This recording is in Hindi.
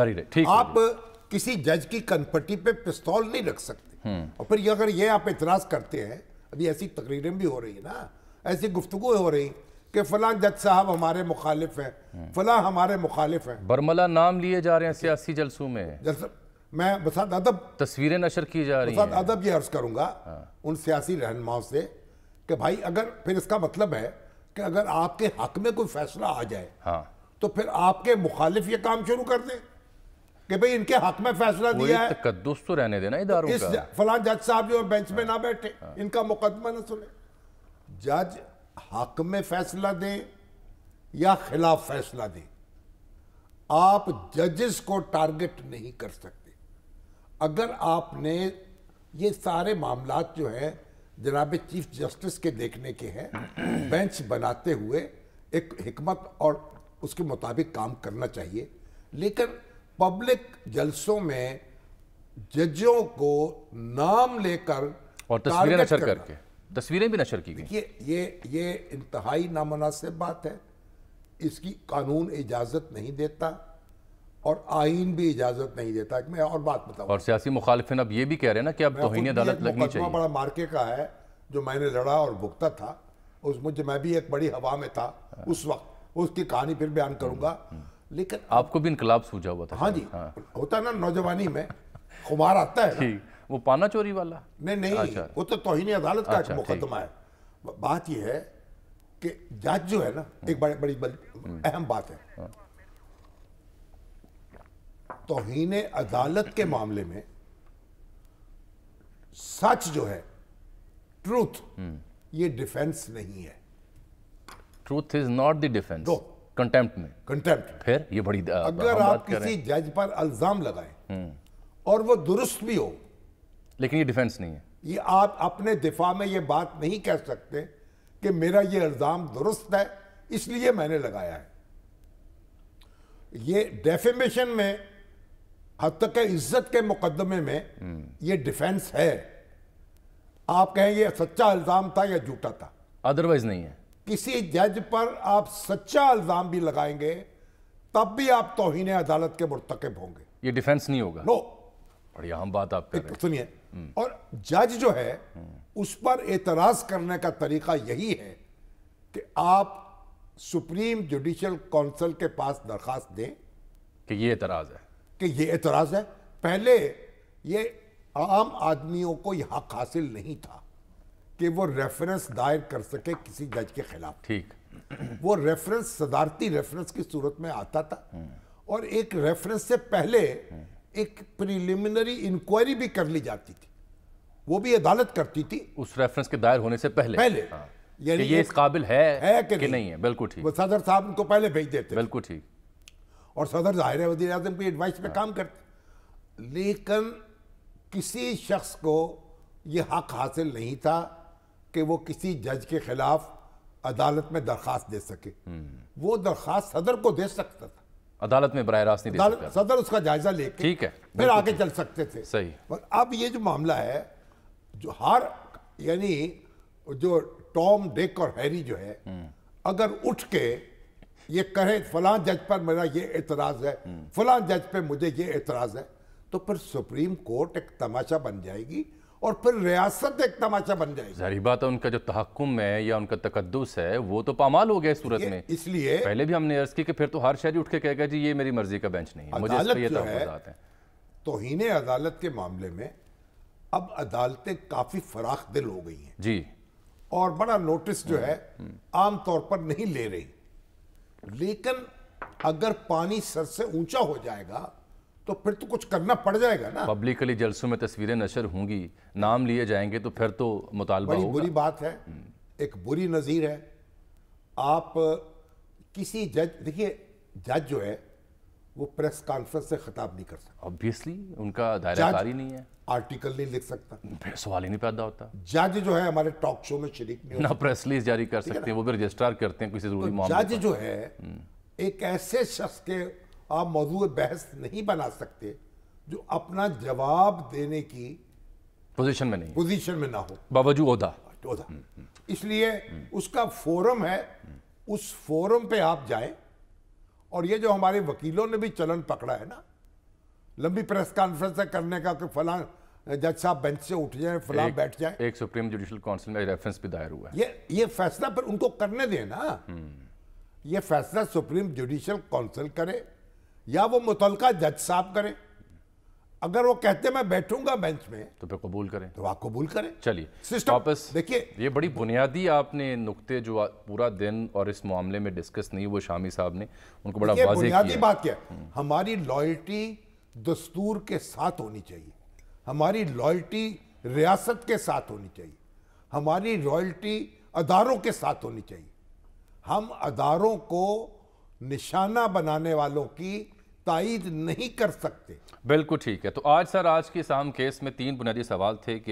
जारी रहे ठीक आप किसी जज की कनपट्टी पे पिस्तौल नहीं रख सकते हम्म। और फिर अगर ये आप इतराज करते हैं अभी ऐसी तकरीरें भी हो रही है ना ऐसी गुफ्तु हो रही कि फला जज साहब हमारे मुखालिफ हैं हम्म। फला हमारे मुखालिफ हैं बरमला नाम लिए जा रहे हैं सियासी जलसों में मैं बसात अदब तस्वीरें नशर की जा रही बसात अदब ये अर्ज करूंगा हाँ। उन सियासी रहनुमाओं से कि भाई अगर फिर इसका मतलब है कि अगर आपके हक में कोई फैसला आ जाए हाँ। तो फिर आपके मुखालिफ ये काम शुरू कर दें कि भाई इनके हक में फैसला दिया है कद्दूस तो रहने देना इदारों इस का। फला जज साहब जो बेंच में हाँ। ना बैठे हाँ। इनका मुकदमा ना सुने जज हक में फैसला दे या खिलाफ फैसला दे आप जजेस को टारगेट नहीं कर सकते अगर आपने ये सारे मामला जो है जनाब चीफ जस्टिस के देखने के हैं बेंच बनाते हुए एक हमत और उसके मुताबिक काम करना चाहिए लेकिन पब्लिक जलसों में जजों को नाम लेकर और तस्वीरें नशर करके तस्वीरें भी नशर की गई ये ये ये इंतहाई नामनासिब बात है इसकी कानून इजाजत नहीं देता और आइन भी इजाजत नहीं देता मैं और बात बताऊं और सियासी मुखालिफिन अब ये भी कह रहे हैं ना कि अब तोहनी अदालत लगनी चाहिए बड़ा मार्के का है जो मैंने लड़ा और भुगता था उस मुझे मैं भी एक बड़ी हवा में था हाँ। उस वक्त उसकी कहानी फिर बयान करूंगा हम्म, हम्म। लेकिन आपको भी इनकलाब सूझा हुआ था हाँ जी हाँ। होता है ना नौजवानी में खुमार आता है ठीक वो पाना चोरी वाला नहीं नहीं अच्छा। वो तो तोहिन अदालत का अच्छा, मुकदमा है बात यह है कि जज जो है ना एक बड़ी बड़ी, अहम बात है हाँ। तोहिन अदालत के मामले में सच जो है ट्रूथ हम्म। ये डिफेंस नहीं है truth is not the defence contempt में कंटेम्प्ट फिर ये बड़ी अगर आप किसी जज पर अल्जाम लगाए हम्म। और वो दुरुस्त भी हो लेकिन ये डिफेंस नहीं है ये आप अपने दिफा में ये बात नहीं कह सकते कि मेरा ये इल्ज़ाम दुरुस्त है इसलिए मैंने लगाया है ये डेफिमेशन में हद तक इज्जत के मुकदमे में हम्म। ये डिफेंस है आप कहें ये सच्चा इल्ज़ाम था या झूठा था अदरवाइज नहीं है किसी जज पर आप सच्चा इल्ज़ाम भी लगाएंगे तब भी आप तोहन अदालत के मुरतकब होंगे ये डिफेंस नहीं होगा नो और यह बात आप कर सुनिए हम्म। और जज जो है उस पर एतराज करने का तरीका यही है कि आप सुप्रीम जुडिशल काउंसिल के पास दरखास्त दें कि ये एतराज है कि ये एतराज है पहले ये आम आदमियों को यह हक हासिल नहीं था कि वो रेफरेंस दायर कर सके किसी जज के खिलाफ ठीक वो रेफरेंस सदारती रेफरेंस की सूरत में आता था और एक रेफरेंस से पहले एक प्रिलिमिनरी इंक्वायरी भी कर ली जाती थी वो भी अदालत करती थी उस रेफरेंस के दायर होने से पहले पहले हाँ। कि ये इस काबिल है, है कि, नहीं।, नहीं है बिल्कुल ठीक सदर साहब उनको पहले भेज देते बिल्कुल ठीक और सदर जाहिर वजी आजम की एडवाइस हाँ। में काम करते लेकिन किसी शख्स को ये हक हासिल नहीं था कि वो किसी जज के खिलाफ अदालत में दरखास्त दे सके वो दरखास्त सदर को दे सकता था अदालत में बरह रास्त सदर उसका जायजा लेके ठीक है फिर आगे चल सकते थे सही पर अब ये जो मामला है जो हार यानी जो टॉम डेक और हैरी जो है अगर उठ के ये कहे फलां जज पर मेरा ये एतराज है फलां जज पे मुझे ये एतराज है तो फिर सुप्रीम कोर्ट एक तमाशा बन जाएगी और फिर रियासत एक तमाचा बन जाएगी जारी बात है उनका जो तहकुम है या उनका तकदस है वो तो पामाल हो गया सूरत में इसलिए पहले भी हमने अर्ज की कि फिर तो हर शहरी उठ के कहेगा जी ये मेरी मर्जी का बेंच नहीं है मुझे इस पर है तोहन अदालत के मामले में अब अदालतें काफ़ी फराख दिल हो गई हैं जी और बड़ा नोटिस जो है आमतौर पर नहीं ले रही लेकिन अगर पानी सर से ऊंचा हो जाएगा तो फिर तो कुछ करना पड़ जाएगा ना पब्लिकली जलसों में तस्वीरें नशर होंगी नाम लिए जाएंगे तो फिर तो मुतालबा बड़ी बुरी बात है हम्म। एक बुरी नज़ीर है आप किसी जज देखिए जज जो है वो प्रेस कॉन्फ्रेंस से खिताब नहीं कर सकता ऑब्वियसली उनका दायराकारी नहीं है आर्टिकल नहीं लिख सकता सवाल ही नहीं पैदा होता जज जो है हमारे टॉक शो में शरीक नहीं ना प्रेस रिलीज जारी कर सकते हैं वो भी रजिस्ट्रार करते हैं किसी जरूरी तो मामले जज जो है हम्म। एक ऐसे शख्स के आप मौजूद बहस नहीं बना सकते जो अपना जवाब देने की पोजीशन में नहीं पोजीशन में ना हो बावजूद हम्म, हम्म। इसलिए उसका फोरम है उस फोरम पे आप जाए और ये जो हमारे वकीलों ने भी चलन पकड़ा है ना लंबी प्रेस कॉन्फ्रेंस करने का कि फला जज साहब बेंच से उठ जाए फला बैठ जाए एक सुप्रीम जुडिशियल काउंसिल में रेफरेंस भी दायर हुआ है ये ये फैसला पर उनको करने दें ना हम्म। ये फैसला सुप्रीम जुडिशल काउंसिल करे या वो मुतल जज साहब करें अगर वो कहते मैं बैठूंगा बेंच में तो फिर कबूल करें तो आप कबूल करें चलिए सिस्टम वापस देखिए ये बड़ी बुनियादी आपने नुकते जो पूरा दिन और इस मामले में डिस्कस नहीं वो शामी साहब ने उनको बड़ा वाजह बुनियादी बात क्या हमारी लॉयल्टी दस्तूर के साथ होनी चाहिए हमारी लॉयल्टी रियासत के साथ होनी चाहिए हमारी रॉयल्टी अदारों के साथ होनी चाहिए हम अदारों को निशाना बनाने वालों की ताइज नहीं कर सकते बिल्कुल ठीक है तो आज सर आज के शाम केस में तीन बुनियादी सवाल थे कि